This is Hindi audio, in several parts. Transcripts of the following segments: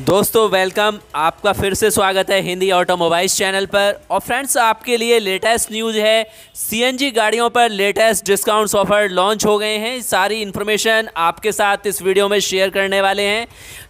दोस्तों वेलकम आपका फिर से स्वागत है हिंदी ऑटोमोबाइल्स चैनल पर और फ्रेंड्स आपके लिए लेटेस्ट न्यूज़ है सीएनजी गाड़ियों पर लेटेस्ट डिस्काउंट्स ऑफर लॉन्च हो गए हैं सारी इन्फॉर्मेशन आपके साथ इस वीडियो में शेयर करने वाले हैं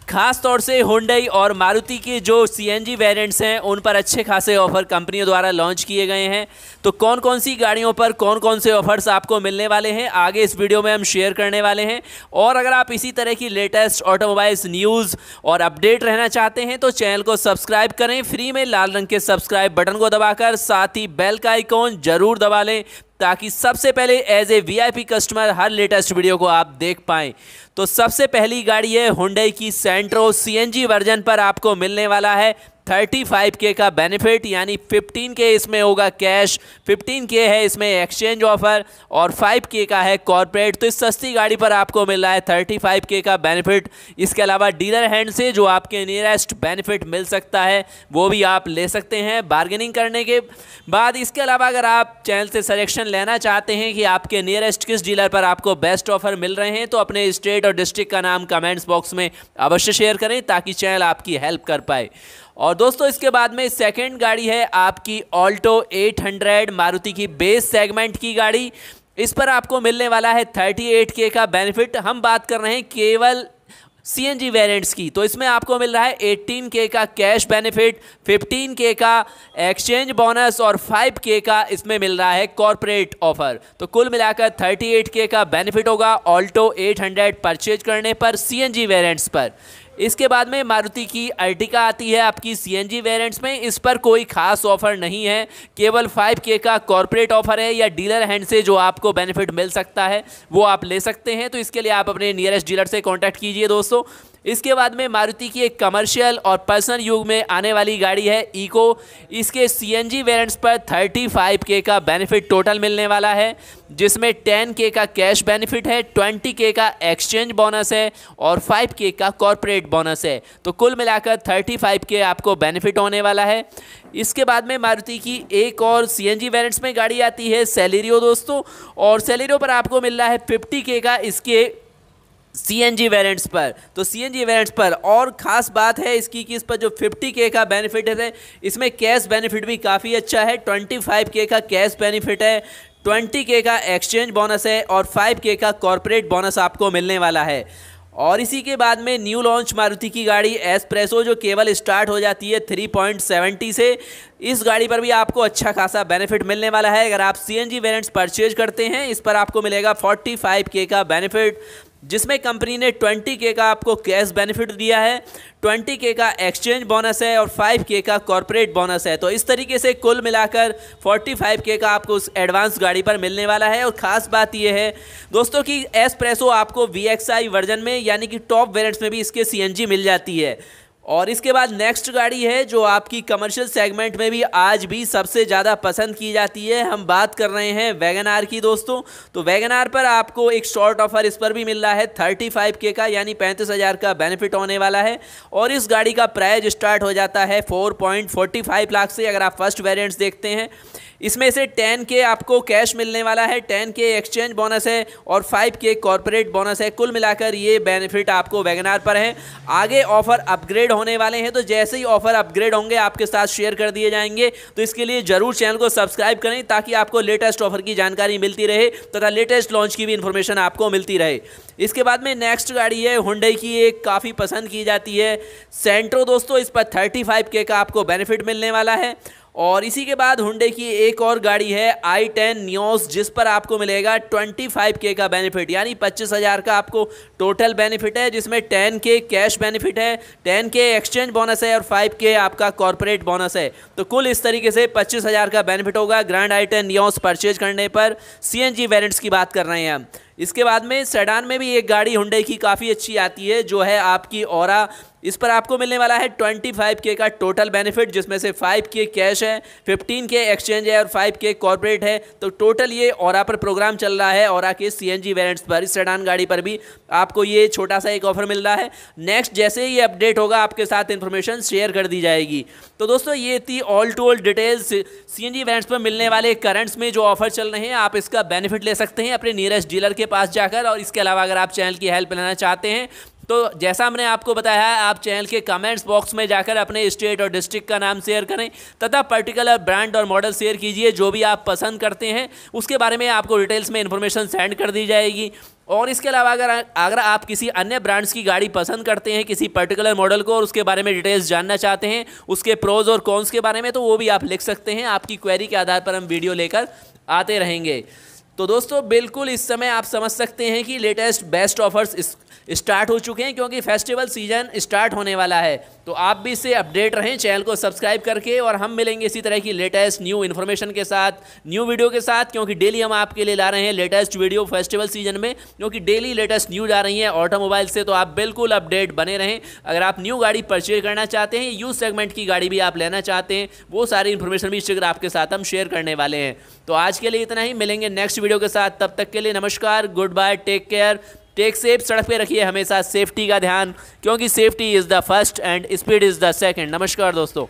खास तौर से होंडई और मारुति के जो सीएनजी वेरिएंट्स हैं उन पर अच्छे खासे ऑफर कंपनियों द्वारा लॉन्च किए गए हैं तो कौन कौन सी गाड़ियों पर कौन कौन से ऑफर्स आपको मिलने वाले हैं आगे इस वीडियो में हम शेयर करने वाले हैं और अगर आप इसी तरह की लेटेस्ट ऑटोमोबाइल्स न्यूज़ और अपडेट रहना चाहते हैं तो चैनल को सब्सक्राइब करें फ्री में लाल रंग के सब्सक्राइब बटन को दबाकर साथ ही बेल का आइकॉन जरूर दबा लें ताकि सबसे पहले एज ए वीआईपी कस्टमर हर लेटेस्ट वीडियो को आप देख पाएं तो सबसे पहली गाड़ी है हुंडई की सेंट्रो सीएनजी वर्जन पर आपको मिलने वाला है थर्टी फाइव के का बेनिफिट यानी फिफ्टीन के इसमें होगा कैश फिफ्टीन के है इसमें एक्सचेंज ऑफर और फाइव के का है कॉरपोरेट तो इस सस्ती गाड़ी पर आपको मिल रहा है थर्टी फाइव के का बेनिफिट इसके अलावा डीलर हैंड से जो आपके नियरेस्ट बेनिफिट मिल सकता है वो भी आप ले सकते हैं बार्गेनिंग करने के बाद इसके अलावा अगर आप चैनल से सलेक्शन लेना चाहते हैं कि आपके नियरेस्ट किस डीलर पर आपको बेस्ट ऑफर मिल रहे हैं तो अपने स्टेट और डिस्ट्रिक्ट का नाम कमेंट्स बॉक्स में अवश्य शेयर करें ताकि चैनल आपकी हेल्प कर पाए और दोस्तों इसके बाद में सेकेंड गाड़ी है आपकी ऑल्टो 800 मारुति की बेस सेगमेंट की गाड़ी इस पर आपको मिलने वाला है 38 के का बेनिफिट हम बात कर रहे हैं केवल सी एन जी वेरियंट्स की तो इसमें आपको मिल रहा है एट्टीन के का कैश बेनिफिट फिफ्टीन के का एक्सचेंज बोनस और फाइव के का इसमें मिल रहा है कॉरपोरेट ऑफर तो कुल मिलाकर थर्टी एट के का बेनिफिट होगा ऑल्टो एट हंड्रेड परचेज करने पर सी एन जी वेरियंट्स पर इसके बाद में मारुति की अर्टिका आती है आपकी सी एन वेरिएंट्स में इस पर कोई खास ऑफर नहीं है केवल 5K का कॉरपोरेट ऑफर है या डीलर हैंड से जो आपको बेनिफिट मिल सकता है वो आप ले सकते हैं तो इसके लिए आप अपने नियरेस्ट डीलर से कॉन्टैक्ट कीजिए दोस्तों इसके बाद में मारुति की एक कमर्शियल और पर्सनल युग में आने वाली गाड़ी है ईको इसके सी एन वेरिएंट्स पर के का बेनिफिट टोटल मिलने वाला है जिसमें टेन के का कैश बेनिफिट है ट्वेंटी के का एक्सचेंज बोनस है और फाइव के का कॉरपोरेट बोनस है तो कुल मिलाकर थर्टी फाइव के आपको बेनिफिट होने वाला है इसके बाद में मारुति की एक और सी एन जी वेरियंट्स में गाड़ी आती है सैलरीओ दोस्तों और सैलरीओ पर आपको मिल रहा है फिफ्टी के का इसके सी एन जी वेरेंट्स पर तो सी एन जी वेरेंट्स पर और ख़ास बात है इसकी कि इस पर जो फिफ्टी के का बेनिफिट है इसमें कैश बेनिफिट भी काफ़ी अच्छा है ट्वेंटी फाइव के का कैश बेनिफिट है ट्वेंटी के का एक्सचेंज बोनस है और फाइव के का कॉरपोरेट बोनस आपको मिलने वाला है और इसी के बाद में न्यू लॉन्च मारुति की गाड़ी एसप्रेसो जो केवल स्टार्ट हो जाती है थ्री पॉइंट सेवेंटी से इस गाड़ी पर भी आपको अच्छा खासा बेनिफिट मिलने वाला है अगर आप C N G variants purchase करते हैं इस पर आपको मिलेगा फोर्टी फाइव के का बेनिफिट जिसमें कंपनी ने के का आपको कैश बेनिफिट दिया है के का एक्सचेंज बोनस है और के का कॉरपोरेट बोनस है तो इस तरीके से कुल मिलाकर के का आपको उस एडवांस गाड़ी पर मिलने वाला है और ख़ास बात यह है दोस्तों कि प्रेसो आपको वी वर्जन में यानी कि टॉप वेरियंट्स में भी इसके सी मिल जाती है और इसके बाद नेक्स्ट गाड़ी है जो आपकी कमर्शियल सेगमेंट में भी आज भी सबसे ज़्यादा पसंद की जाती है हम बात कर रहे हैं वैगन आर की दोस्तों तो वैगन आर पर आपको एक शॉर्ट ऑफर इस पर भी मिल रहा है थर्टी फाइव के का यानी पैंतीस हज़ार का बेनिफिट होने वाला है और इस गाड़ी का प्राइज स्टार्ट हो जाता है four point forty five lakh से अगर आप फर्स्ट वेरियंट्स देखते हैं इसमें से टेन के आपको कैश मिलने वाला है टेन के एक्सचेंज बोनस है और फाइव के कॉरपोरेट बोनस है कुल मिलाकर ये बेनिफिट आपको वैगनार पर है आगे ऑफर अपग्रेड होने वाले हैं तो जैसे ही ऑफर अपग्रेड होंगे आपके साथ शेयर कर दिए जाएंगे तो इसके लिए जरूर चैनल को सब्सक्राइब करें ताकि आपको लेटेस्ट ऑफर की जानकारी मिलती रहे तथा लेटेस्ट लॉन्च की भी इन्फॉर्मेशन आपको मिलती रहे इसके बाद में नेक्स्ट गाड़ी है हुडई की एक काफ़ी पसंद की जाती है सेंट्रो दोस्तों इस पर थर्टी फाइव के का आपको बेनिफिट मिलने वाला है और इसी के बाद हुडे की एक और गाड़ी है आई टेन न्योस जिस पर आपको मिलेगा 25 के का बेनिफिट यानी 25,000 का आपको टोटल बेनिफिट है जिसमें 10 के कैश बेनिफिट है 10 के एक्सचेंज बोनस है और 5 के आपका कॉरपोरेट बोनस है तो कुल इस तरीके से 25,000 का बेनिफिट होगा grand i ten Nios purchase करने पर सी एन की बात कर रहे हैं हम इसके बाद में सेडान में भी एक गाड़ी हुंडई की काफ़ी अच्छी आती है जो है आपकी और इस पर आपको मिलने वाला है 25 के का टोटल बेनिफिट जिसमें से 5 के कैश है 15 के एक्सचेंज है और 5 के कॉर्पोरेट है तो टोटल ये और पर प्रोग्राम चल रहा है और के सी एन जी वेरियंट्स पर सेडान गाड़ी पर भी आपको ये छोटा सा एक ऑफर मिल रहा है नेक्स्ट जैसे ही ये अपडेट होगा आपके साथ इन्फॉर्मेशन शेयर कर दी जाएगी तो दोस्तों ये थी all to all details C N G पर मिलने वाले करंट्स में जो ऑफर चल रहे हैं आप इसका बेनिफिट ले सकते हैं अपने नियरेस्ट डीलर के के पास जाकर और इसके अलावा अगर आप चैनल की हेल्प लेना चाहते हैं तो जैसा हमने आपको बताया है आप चैनल के कमेंट्स बॉक्स में जाकर अपने स्टेट और डिस्ट्रिक्ट का नाम शेयर करें तथा पर्टिकुलर ब्रांड और मॉडल शेयर कीजिए जो भी आप पसंद करते हैं उसके बारे में आपको डिटेल्स में इन्फॉर्मेशन सेंड कर दी जाएगी और इसके अलावा अगर अगर आप किसी अन्य ब्रांड्स की गाड़ी पसंद करते हैं किसी पर्टिकुलर मॉडल को और उसके बारे में डिटेल्स जानना चाहते हैं उसके प्रोज और कॉन्स के बारे में तो वो भी आप लिख सकते हैं आपकी क्वेरी के आधार पर हम वीडियो लेकर आते रहेंगे तो दोस्तों बिल्कुल इस समय आप समझ सकते हैं कि लेटेस्ट बेस्ट ऑफर्स इस स्टार्ट हो चुके हैं क्योंकि फेस्टिवल सीजन स्टार्ट होने वाला है तो आप भी इससे अपडेट रहें चैनल को सब्सक्राइब करके और हम मिलेंगे इसी तरह की लेटेस्ट न्यू इन्फॉर्मेशन के साथ न्यू वीडियो के साथ क्योंकि डेली हम आपके लिए ला रहे हैं लेटेस्ट वीडियो फेस्टिवल सीजन में क्योंकि डेली लेटेस्ट न्यूज आ रही है ऑटोमोबाइल से तो आप बिल्कुल अपडेट बने रहें अगर आप न्यू गाड़ी परचेज करना चाहते हैं यूज सेगमेंट की गाड़ी भी आप लेना चाहते हैं वो सारी इन्फॉर्मेशन भी इस आपके साथ हम शेयर करने वाले हैं तो आज के लिए इतना ही मिलेंगे नेक्स्ट वीडियो के साथ तब तक के लिए नमस्कार good bye take care take safe सड़क पे रखिए हमेशा सेफ्टी का ध्यान क्योंकि safety is the first and speed is the second नमस्कार दोस्तों